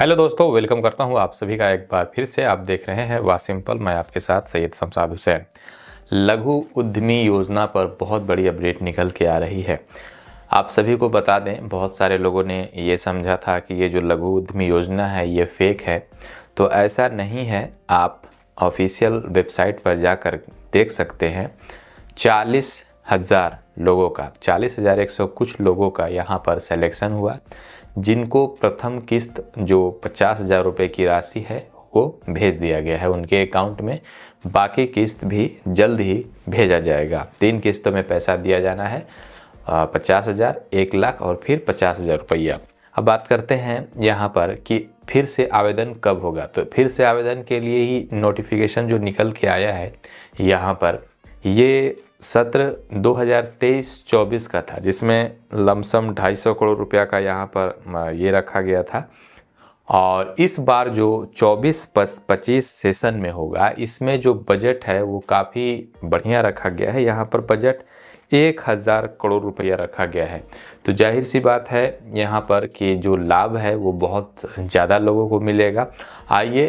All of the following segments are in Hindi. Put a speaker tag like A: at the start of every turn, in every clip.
A: हेलो दोस्तों वेलकम करता हूं आप सभी का एक बार फिर से आप देख रहे हैं वा सिंपल मैं आपके साथ सैयद शमसाद हुसैन लघु उद्यमी योजना पर बहुत बड़ी अपडेट निकल के आ रही है आप सभी को बता दें बहुत सारे लोगों ने ये समझा था कि ये जो लघु उद्यमी योजना है ये फेक है तो ऐसा नहीं है आप ऑफिशियल वेबसाइट पर जाकर देख सकते हैं चालीस हज़ार लोगों का चालीस हज़ार एक सौ कुछ लोगों का यहाँ पर सेलेक्शन हुआ जिनको प्रथम किस्त जो पचास हज़ार रुपये की राशि है वो भेज दिया गया है उनके अकाउंट में बाकी किस्त भी जल्द ही भेजा जाएगा तीन किस्तों में पैसा दिया जाना है पचास हज़ार एक लाख और फिर पचास हज़ार रुपया अब बात करते हैं यहाँ पर कि फिर से आवेदन कब होगा तो फिर से आवेदन के लिए ही नोटिफिकेशन जो निकल के आया है यहाँ पर ये सत्र 2023-24 का था जिसमें लमसम 250 करोड़ रुपया का यहाँ पर ये रखा गया था और इस बार जो 24-25 सेशन में होगा इसमें जो बजट है वो काफ़ी बढ़िया रखा गया है यहाँ पर बजट एक हज़ार करोड़ रुपया रखा गया है तो जाहिर सी बात है यहाँ पर कि जो लाभ है वो बहुत ज़्यादा लोगों को मिलेगा आइए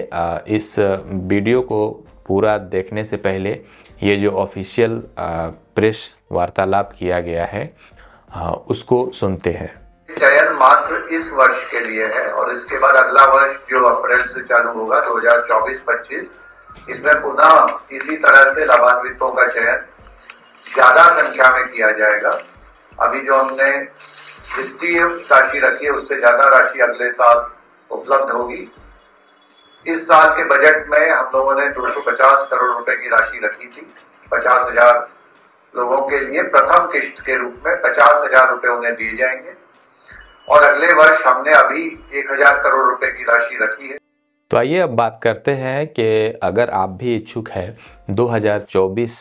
A: इस वीडियो को पूरा देखने से पहले ये जो ऑफिशियल प्रेस वार्तालाप किया गया है उसको सुनते हैं चयन मात्र इस वर्ष के लिए है और इसके बाद अगला वर्ष जो अप्रैल से चालू होगा 2024-25 इसमें पुनः इसी तरह से लाभान्वितों का चयन ज्यादा संख्या में किया जाएगा अभी जो हमने वित्तीय राशि रखी है उससे ज्यादा राशि अगले साल उपलब्ध होगी इस साल के बजट में हम लोगों ने 250 करोड़ रुपए की राशि रखी थी पचास हजार लोगों के लिए प्रथम किश्त के रूप में पचास हजार रुपए उन्हें दिए जाएंगे और अगले वर्ष हमने अभी एक हजार करोड़ रुपए की राशि रखी है तो आइए अब बात करते हैं कि अगर आप भी इच्छुक हैं 2024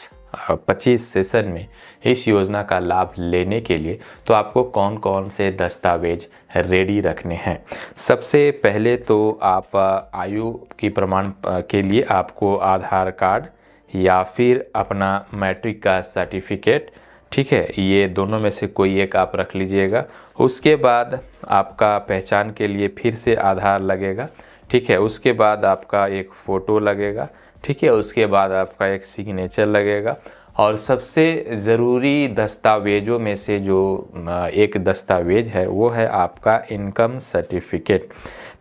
A: पच्चीस सेशन में इस योजना का लाभ लेने के लिए तो आपको कौन कौन से दस्तावेज रेडी रखने हैं सबसे पहले तो आप आयु की प्रमाण के लिए आपको आधार कार्ड या फिर अपना मैट्रिक का सर्टिफिकेट ठीक है ये दोनों में से कोई एक आप रख लीजिएगा उसके बाद आपका पहचान के लिए फिर से आधार लगेगा ठीक है उसके बाद आपका एक फ़ोटो लगेगा ठीक है उसके बाद आपका एक सिग्नेचर लगेगा और सबसे ज़रूरी दस्तावेज़ों में से जो एक दस्तावेज़ है वो है आपका इनकम सर्टिफिकेट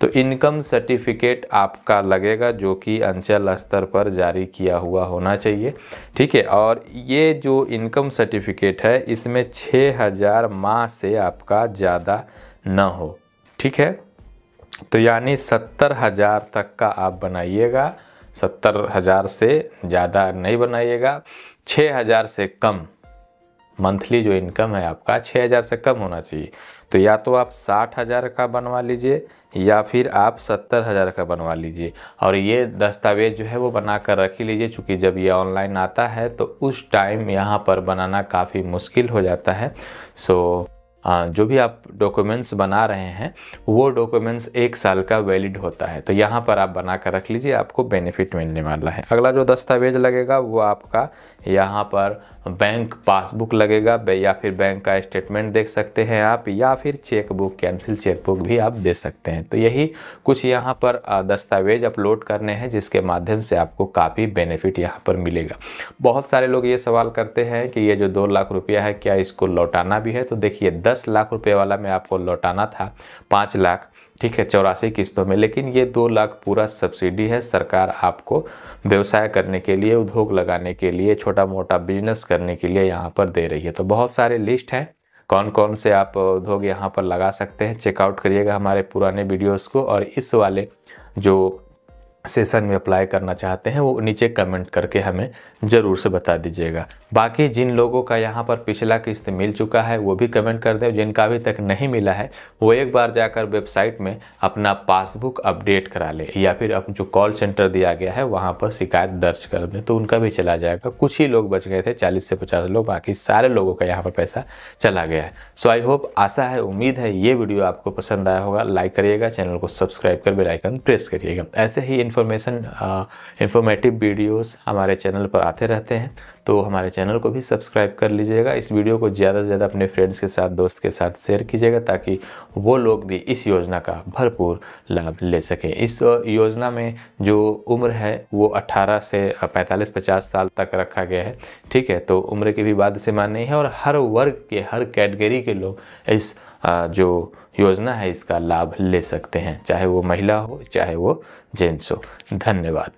A: तो इनकम सर्टिफिकेट आपका लगेगा जो कि अंचल स्तर पर जारी किया हुआ होना चाहिए ठीक है और ये जो इनकम सर्टिफिकेट है इसमें छः हज़ार माह से आपका ज़्यादा ना हो ठीक है तो यानी सत्तर हज़ार तक का आप बनाइएगा सत्तर हज़ार से ज़्यादा नहीं बनाइएगा छः हज़ार से कम मंथली जो इनकम है आपका छः हज़ार से कम होना चाहिए तो या तो आप साठ हज़ार का बनवा लीजिए या फिर आप सत्तर हज़ार का बनवा लीजिए और ये दस्तावेज जो है वो बना कर रख लीजिए चूँकि जब ये ऑनलाइन आता है तो उस टाइम यहाँ पर बनाना काफ़ी मुश्किल हो जाता है सो हाँ, जो भी आप डॉक्यूमेंट्स बना रहे हैं वो डॉक्यूमेंट्स एक साल का वैलिड होता है तो यहाँ पर आप बना कर रख लीजिए आपको बेनिफिट मिलने वाला है अगला जो दस्तावेज लगेगा वो आपका यहाँ पर बैंक पासबुक लगेगा या फिर बैंक का स्टेटमेंट देख सकते हैं आप या फिर चेकबुक कैंसिल चेकबुक भी आप दे सकते हैं तो यही कुछ यहाँ पर दस्तावेज अपलोड करने हैं जिसके माध्यम से आपको काफ़ी बेनिफिट यहाँ पर मिलेगा बहुत सारे लोग ये सवाल करते हैं कि ये जो दो लाख रुपया है क्या इसको लौटाना भी है तो देखिए दस दस लाख रुपये वाला में आपको लौटाना था पाँच लाख ठीक है चौरासी किस्तों में लेकिन ये दो लाख पूरा सब्सिडी है सरकार आपको व्यवसाय करने के लिए उद्योग लगाने के लिए छोटा मोटा बिजनेस करने के लिए यहाँ पर दे रही है तो बहुत सारे लिस्ट हैं कौन कौन से आप उद्योग यहाँ पर लगा सकते हैं चेकआउट करिएगा हमारे पुराने वीडियोस को और इस वाले जो सेशन में अप्लाई करना चाहते हैं वो नीचे कमेंट करके हमें ज़रूर से बता दीजिएगा बाकी जिन लोगों का यहाँ पर पिछला किस्त मिल चुका है वो भी कमेंट कर दें जिनका अभी तक नहीं मिला है वो एक बार जाकर वेबसाइट में अपना पासबुक अपडेट करा ले या फिर अब जो कॉल सेंटर दिया गया है वहाँ पर शिकायत दर्ज कर दें तो उनका भी चला जाएगा कुछ ही लोग बच गए थे चालीस से पचास लोग बाकी सारे लोगों का यहाँ पर पैसा चला गया है सो आई होप आशा है उम्मीद है ये वीडियो आपको पसंद आया होगा लाइक करिएगा चैनल को सब्सक्राइब कर बेलाइकन प्रेस करिएगा ऐसे ही इन्फॉर्मेशन इंफॉर्मेटिव वीडियोस हमारे चैनल पर आते रहते हैं तो हमारे चैनल को भी सब्सक्राइब कर लीजिएगा इस वीडियो को ज़्यादा से ज़्यादा अपने फ्रेंड्स के साथ दोस्त के साथ शेयर कीजिएगा ताकि वो लोग भी इस योजना का भरपूर लाभ ले सकें इस योजना में जो उम्र है वो 18 से 45-50 साल तक रखा गया है ठीक है तो उम्र की भी बात से मान नहीं है और हर वर्ग के हर कैटेगरी के लोग इस जो योजना है इसका लाभ ले सकते हैं चाहे वो महिला हो चाहे वो जेंट्स हो धन्यवाद